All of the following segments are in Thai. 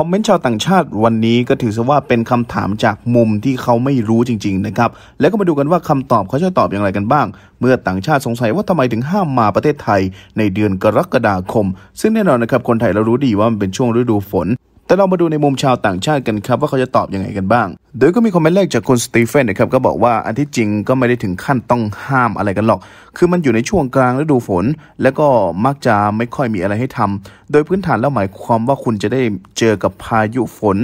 คอมเมนต์ชาวต่างชาติวันนี้ก็ถือซะว่าเป็นคำถามจากมุมที่เขาไม่รู้จริงๆนะครับ แล้วก็มาดูกันว่าคำตอบเขาจะตอบอย่างไรกันบ้าง เมื่อต่างชาติสงสัยว่าทำไมถึงห้ามมาประเทศไทยในเดือนกรกฎาคม ซึ่งแน่นอนนะครับคนไทยเรารู้ดีว่ามันเป็นช่วงฤดูฝนแต่เรามาดูในมุมชาวต่างชาติกันครับว่าเขาจะตอบยังไงกันบ้าง โดยก็มีคอมเมนต์แรกจากคุณสตีเฟนนะครับก็บอกว่าอันที่จริงก็ไม่ได้ถึงขั้นต้องห้ามอะไรกันหรอก คือมันอยู่ในช่วงกลางฤดูฝน แล้วก็มักจะไม่ค่อยมีอะไรให้ทำ โดยพื้นฐานแล้วหมายความว่าคุณจะได้เจอกับพายุฝน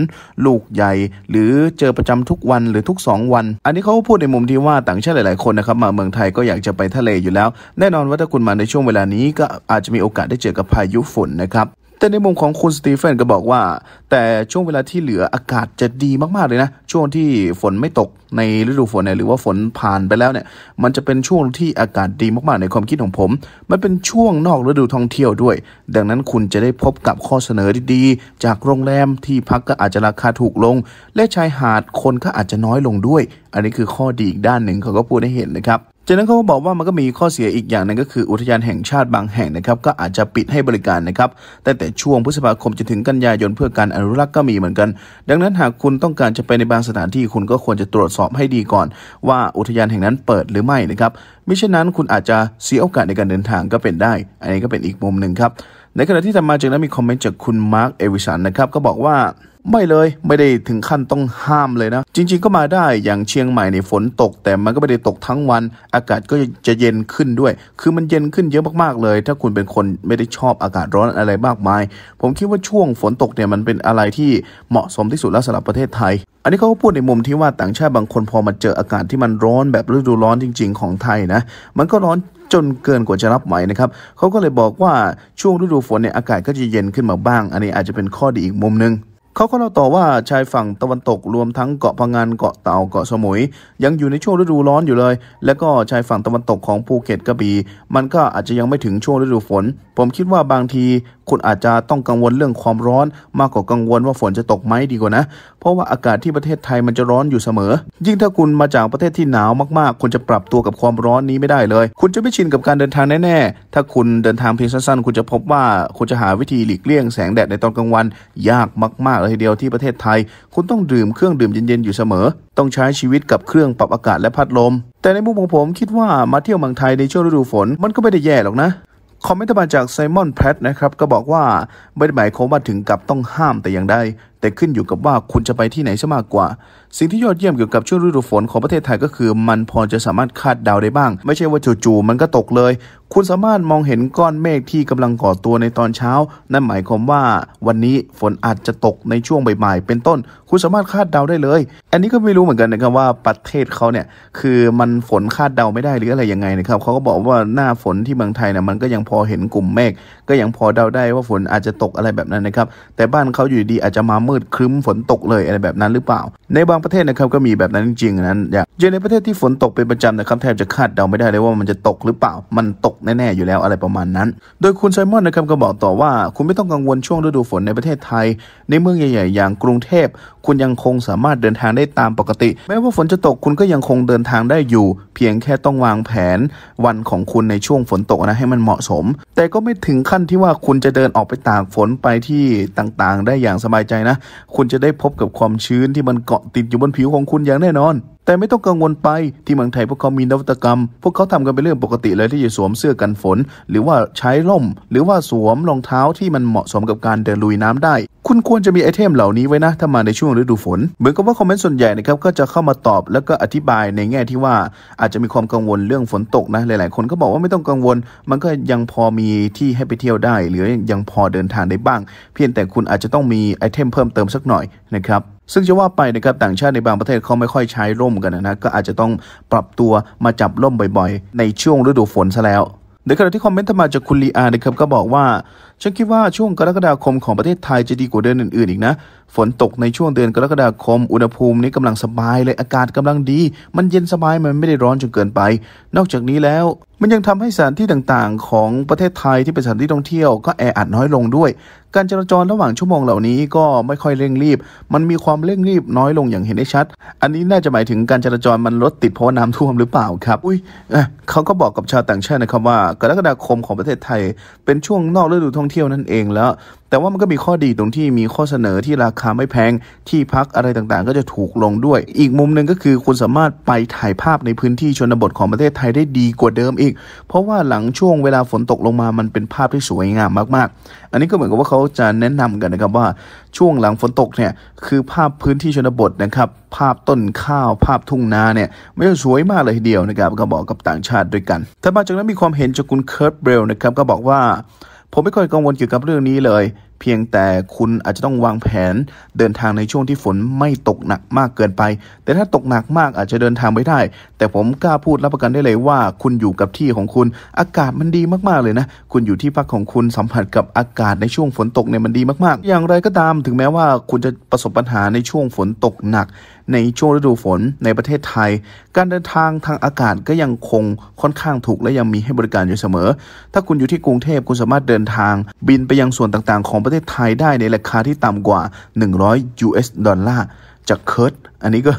ลูกใหญ่ หรือเจอประจำทุกวันหรือทุก 2 วัน อันนี้เขาพูดในมุมที่ว่าต่างชาติหลายๆคนนะครับ มาเมืองไทยก็อยากจะไปทะเลอยู่แล้ว แน่นอนว่าถ้าคุณมาในช่วงเวลานี้ ก็อาจจะมีโอกาสได้เจอกับพายุฝนนะครับแต่ในมุมของคุณสตีเฟนก็บอกว่า แต่ช่วงเวลาที่เหลืออากาศจะดีมากๆเลยนะ ช่วงที่ฝนไม่ตกในฤดูฝนเนี่ยหรือว่าฝนผ่านไปแล้วเนี่ย มันจะเป็นช่วงที่อากาศดีมากๆในความคิดของผม มันเป็นช่วงนอกฤดูท่องเที่ยวด้วย ดังนั้นคุณจะได้พบกับข้อเสนอดีๆ จากโรงแรมที่พักก็อาจจะราคาถูกลง และชายหาดคนก็อาจจะน้อยลงด้วย อันนี้คือข้อดีอีกด้านหนึ่งเขาก็พูดให้เห็นนะครับจากนั้นเขาก็บอกว่ามันก็มีข้อเสียอีกอย่างนึงก็คือ อุทยานแห่งชาติบางแห่งนะครับก็อาจจะปิดให้บริการนะครับแต่แต่ช่วงพฤษภาคมจนถึงกันยายนเพื่อการอนุรักษ์ก็มีเหมือนกัน ดังนั้นหากคุณต้องการจะไปในบางสถานที่คุณก็ควรจะตรวจสอบให้ดีก่อน ว่าอุทยานแห่งนั้นเปิดหรือไม่นะครับมิฉะนั้นคุณอาจจะเสียโอกาสในการเดินทางก็เป็นได้ อันนี้ก็เป็นอีกมุมหนึ่งครับในขณะที่ทำมาจากนั้นมีคอมเมนต์จากคุณมาร์คเอวิสันนะครับก็บอกว่าไม่เลย ไม่ได้ถึงขั้นต้องห้ามเลยนะ จริงๆ ก็มาได้อย่างเชียงใหม่ในฝนตก แต่มันก็ไม่ได้ตกทั้งวัน อากาศก็จะเย็นขึ้นด้วย คือมันเย็นขึ้นเยอะมากๆเลย ถ้าคุณเป็นคนไม่ได้ชอบอากาศร้อนอะไรมากมาย ผมคิดว่าช่วงฝนตกเนี่ยมันเป็นอะไรที่เหมาะสมที่สุดแล้วสำหรับประเทศไทย อันนี้เขาก็พูดในมุมที่ว่าต่างชาติบางคนพอมาเจออากาศที่มันร้อนแบบฤดูร้อนจริง ๆ ของไทยนะ มันก็ร้อนจนเกินกว่าจะรับไหวนะครับเขาก็เลยบอกว่าช่วงฤดูฝนเนี่ยอากาศก็จะเย็นขึ้นมาบ้าง อันนี้อาจจะเป็นข้อดีอีกมุมนึงเขาก็เล่าต่อว่าชายฝั่งตะวันตกรวมทั้งเกาะพังงานเกาะเต่าเกาะสมุย ยังอยู่ในช่วงฤดูร้อนอยู่เลย และก็ชายฝั่งตะวันตกของภูเก็ตกระบี่มันก็อาจจะยังไม่ถึงช่วงฤดูฝน ผมคิดว่าบางทีคุณอาจจะต้องกังวลเรื่องความร้อนมากกว่ากังวลว่าฝนจะตกไหมดีกว่านะ เพราะว่าอากาศที่ประเทศไทยมันจะร้อนอยู่เสมอ ยิ่งถ้าคุณมาจากประเทศที่หนาวมากๆ คุณจะปรับตัวกับความร้อนนี้ไม่ได้เลย คุณจะไม่ชินกับการเดินทางแน่ๆ ถ้าคุณเดินทางเพียงสั้นๆ คุณจะพบว่า คุณจะหาวิธีหลีกเลี่ยงแสงแดดในตอนกลางวัน ยากมากๆเลยทีเดียวที่ประเทศไทย คุณต้องดื่มเครื่องดื่มเย็นๆอยู่เสมอ ต้องใช้ชีวิตกับเครื่องปรับอากาศและพัดลม แต่ในมุมของผมคิดว่ามาเที่ยวเมืองไทยในช่วงฤดูฝน มันก็ไม่ได้แย่หรอกนะคอมเมนต์มาจากไซมอนแพทนะครับ ก็บอกว่า ไม่ได้หมายความว่าถึงกับต้องห้ามแต่อย่างใดแต่ขึ้นอยู่กับว่าคุณจะไปที่ไหนซะมากกว่า สิ่งที่ยอดเยี่ยมเกี่ยวกับช่วงฤดูฝนของประเทศไทยก็คือ มันพอจะสามารถคาดเดาได้บ้าง ไม่ใช่ว่าจู่ๆมันก็ตกเลย คุณสามารถมองเห็นก้อนเมฆที่กำลังก่อตัวในตอนเช้า นั่นหมายความว่าวันนี้ฝนอาจจะตกในช่วงบ่ายๆเป็นต้น คุณสามารถคาดเดาได้เลย อันนี้ก็ไม่รู้เหมือนกันนะครับว่าประเทศเขาเนี่ยคือมันฝนคาดเดาไม่ได้หรืออะไรยังไงนะครับเขาก็บอกว่าหน้าฝนที่เมืองไทยเนี่ยมันก็ยังพอเห็นกลุ่มเมฆก็ยังพอเดาได้ว่าฝนอาจจะตกอะไรแบบนั้นนะครับแต่บ้านเขาอยู่ดีอาจจะมามืืดครึ้มฝนตกเลยอะไรแบบนั้นหรือเปล่า ในบางประเทศนะครับก็มีแบบนั้นจริงๆนั้นอย่างเช่นในประเทศที่ฝนตกเป็นประจำนะครับ แทบจะคาดเดาไม่ได้เลยว่ามันจะตกหรือเปล่ามันตกแน่ๆอยู่แล้วอะไรประมาณนั้น โดยคุณไซมอนนะครับก็บอกต่อว่า คุณไม่ต้องกังวลช่วงฤดูฝนในประเทศไทย ในเมืองใหญ่ ๆอย่างกรุงเทพคุณยังคงสามารถเดินทางได้ตามปกติ แม้ว่าฝนจะตกคุณก็ยังคงเดินทางได้อยู่ เพียงแค่ต้องวางแผน วันของคุณในช่วงฝนตกนะ ให้มันเหมาะสม แต่ก็ไม่ถึงขั้นที่ว่าคุณจะเดินออกไปตากฝนไปที่ต่างๆ ได้อย่างสบายใจนะคุณจะได้พบกับความชื้นที่มันเกาะติดอยู่บนผิวของคุณอย่างแน่นอนแต่ไม่ต้องกังวลไปที่เมืองไทยพวกเขามีนวัตกรรม พวกเขาทำกันเป็นเรื่องปกติ เลยที่จะสวมเสื้อกันฝน หรือว่าใช้ล่ม หรือว่าสวมรองเท้าที่มันเหมาะสมกับการเดินลุยน้ำได้ คุณควรจะมีไอเทมเหล่านี้ไว้นะถ้ามาในช่วงฤดูฝนเหมือนกับว่าคอมเมนต์ส่วนใหญ่นะครับก็จะเข้ามาตอบแล้วก็อธิบายในแง่ที่ว่าอาจจะมีความกังวลเรื่องฝนตกนะหลายๆคนก็บอกว่าไม่ต้องกังวล มันก็ยังพอมีที่ให้ไปเที่ยวได้ หรือยังพอเดินทางได้บ้าง เพียงแต่คุณอาจจะต้องมีไอเทมเพิ่มเติมสักหน่อยนะครับซึ่งจะว่าไปนะครับต่างชาติในบางประเทศเขาไม่ค่อยใช้ร่มกันนะก็อาจจะต้องปรับตัวมาจับร่มบ่อยๆ ในช่วงฤดูฝนซะแล้วในขณะที่คอมเมนต์มาจากคุณลีอานะครับก็บอกว่า ฉันคิดว่าช่วงกรกฎาคมของประเทศไทยจะดีกว่าเดือนอื่นๆอีกนะฝนตกในช่วงเดือนกรกฎาคม อุณหภูมินี้กำลังสบายเลยอากาศกำลังดี มันเย็นสบายมันไม่ได้ร้อนจนเกินไป นอกจากนี้แล้ว มันยังทำให้สถานที่ต่างๆ ของประเทศไทยที่เป็นสถานที่ท่องเที่ยวก็แออัดน้อยลงด้วย การจราจรระหว่างชั่วโมงเหล่านี้ก็ไม่ค่อยเร่งรีบ มันมีความเร่งรีบน้อยลงอย่างเห็นได้ชัด อันนี้น่าจะหมายถึงการจราจรมันลดติดเพราะน้ำท่วมหรือเปล่าครับ อุ้ยเขาก็บอกกับชาวต่างชาตินะครับว่ากรกฎาคมของประเทศไทยเป็นช่วงนอกฤดูท่องเที่ยวนั่นเองแล้วแต่ว่ามันก็มีข้อดีตรงที่มีข้อเสนอที่ราคาไม่แพง ที่พักอะไรต่างๆ ก็จะถูกลงด้วย อีกมุมหนึ่งก็คือคุณสามารถไปถ่ายภาพในพื้นที่ชนบทของประเทศไทยได้ดีกว่าเดิมอีก เพราะว่าหลังช่วงเวลาฝนตกลงมามันเป็นภาพที่สวยงามมากๆ อันนี้ก็เหมือนกับว่าเขาจะแนะนำกันนะครับว่าช่วงหลังฝนตกเนี่ยคือภาพพื้นที่ชนบทนะครับภาพต้นข้าว ภาพทุ่งนาเนี่ยไม่ใช่สวยมากเลยทีเดียวนะครับก็บอกกับต่างชาติด้วยกันแต่มาจากนั้นมีความเห็นจากคุณเคิร์ตเบลนะครับก็บอกว่าผมไม่ค่อยกังวลเกี่ยวกับเรื่องนี้เลยเพียงแต่คุณอาจจะต้องวางแผนเดินทางในช่วงที่ฝนไม่ตกหนักมากเกินไป แต่ถ้าตกหนักมากอาจจะเดินทางไม่ได้ แต่ผมกล้าพูดรับประกันได้เลยว่า คุณอยู่กับที่ของคุณอากาศมันดีมากๆเลยนะ คุณอยู่ที่พักของคุณสัมผัสกับอากาศในช่วงฝนตกเนี่ยมันดีมากๆ อย่างไรก็ตาม ถึงแม้ว่าคุณจะประสบปัญหาในช่วงฝนตกหนักในช่วงฤดูฝนในประเทศไทย การเดินทางทางอากาศก็ยังคงค่อนข้างถูกและยังมีให้บริการอยู่เสมอ ถ้าคุณอยู่ที่กรุงเทพคุณสามารถเดินทางบินไปยังส่วนต่างๆของประประเทศไทยได้ในราคาที่ต่ำกว่า 100 US ดอลลาร์ จากเคิร์ดอันนี้ก็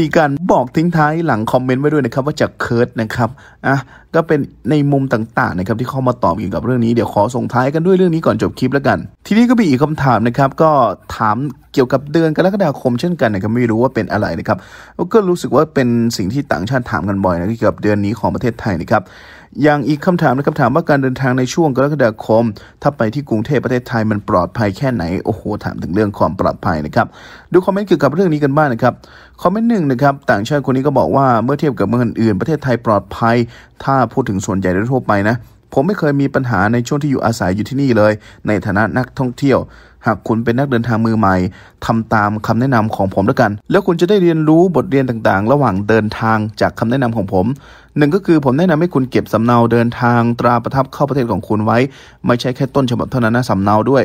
มีการบอกทิ้งท้ายหลังคอมเมนต์ไว้ด้วยนะครับว่าจากเคิร์ดนะครับ อ่ะ ก็เป็นในมุมต่างๆนะครับ ที่เข้ามาตอบเกี่ยวกับเรื่องนี้เดี๋ยวขอส่งท้ายกันด้วยเรื่องนี้ก่อนจบคลิปแล้วกัน ทีนี้ก็มีอีกคำถามนะครับ ก็ถามเกี่ยวกับเดือนกรกฎาคมเช่นกันนะครับไม่รู้ว่าเป็นอะไรนะครับ ก็รู้สึกว่าเป็นสิ่งที่ต่างชาติถามกันบ่อยนะเกี่ยวกับเดือนนี้ของประเทศไทยนะครับอย่างอีกคำถามนะครับถามว่าการเดินทางในช่วงกรกฎาคม ถ้าไปที่กรุงเทพประเทศไทยมันปลอดภัยแค่ไหนโอ้โหถามถึงเรื่องความปลอดภัยนะครับ ดูคอมเมนต์เกี่ยวกับเรื่องนี้กันบ้างนะครับคอมเมนต์หนึ่งนะครับต่างชาติคนนี้ก็บอกว่าเมื่อเทียบกับเมืองอื่นประเทศไทยปลอดภัย ถ้าพูดถึงส่วนใหญ่โดยทั่วไปนะ ผมไม่เคยมีปัญหาในช่วงที่อยู่อาศัยอยู่ที่นี่เลย ในฐานะนักท่องเที่ยว หากคุณเป็นนักเดินทางมือใหม่ ทำตามคำแนะนำของผมแล้วกัน แล้วคุณจะได้เรียนรู้บทเรียนต่างๆ ระหว่างเดินทางจากคำแนะนำของผมหนึ่งก็คือผมแนะนำให้คุณเก็บสำเนาเดินทาง ตราประทับเข้าประเทศของคุณไว้ ไม่ใช่แค่ต้นฉบับเท่านั้นนะสำเนาด้วย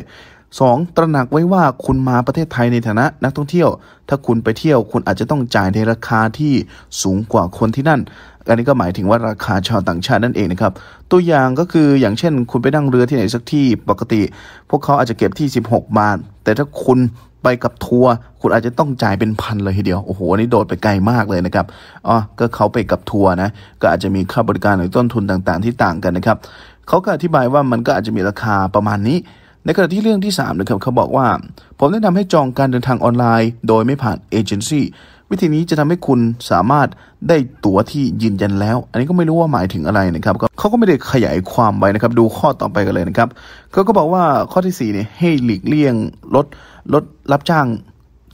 2. ตระหนักไว้ว่าคุณมาประเทศไทยในฐานะนักท่องเที่ยวถ้าคุณไปเที่ยวคุณอาจจะต้องจ่ายในราคาที่สูงกว่าคนที่นั่น อันนี้ก็หมายถึงว่าราคาชาวต่างชาตินั่นเองนะครับ ตัวอย่างก็คืออย่างเช่น คุณไปนั่งเรือที่ไหนสักที่ปกติ พวกเขาอาจจะเก็บที่ 16 บาท แต่ถ้าคุณไปกับทัวร์คุณอาจจะต้องจ่ายเป็นพันเลยทีเดียวโอ้โหอันนี้โดดไปไกลมากเลยนะครับอ๋อก็เขาไปกับทัวร์นะ ก็อาจจะมีค่าบริการหรือต้นทุนต่าง ๆ ที่ต่างกันนะครับ เขาก็อธิบายว่ามันก็อาจจะมีราคาประมาณนี้ในขณะที่เรื่องที่3นะครับเขาบอกว่าผมแนะนำให้จองการเดินทางออนไลน์โดยไม่ผ่านเอเจนซี่วิธีนี้จะทำให้คุณสามารถได้ตั๋วที่ยืนยันแล้ว อันนี้ก็ไม่รู้ว่าหมายถึงอะไรนะครับเขาก็ไม่ได้ขยายความไปนะครับ ดูข้อต่อไปกันเลยนะครับเขาก็บอกว่าข้อที่4เนี่ยให้หลีกเลี่ยงลดลดรับจ้าง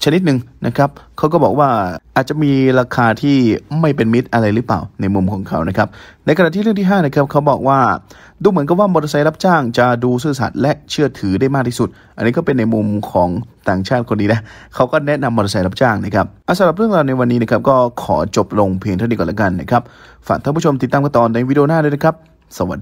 ชนิดหนึ่งนะครับเขาก็บอกว่าอาจจะมีราคาที่ไม่เป็นมิตรอะไรหรือเปล่าในมุมของเขานะครับ ในขณะที่เรื่องที่5นะครับเขาบอกว่าดูเหมือนกับว่ามอเตอร์ไซค์รับจ้างจะดูซื่อสัตย์และเชื่อถือได้มากที่สุด อันนี้ก็เป็นในมุมของต่างชาติคนนี้นะเขาก็แนะนำมอเตอร์ไซค์รับจ้างนะครับสำหรับเรื่องราวในวันนี้นะครับก็ขอจบลงเพียงเท่านี้ก่อนละกันนะครับ ฝากท่านผู้ชมติดตามกันต่อในวิดีโอหน้าด้วยนะครับ สวัสดี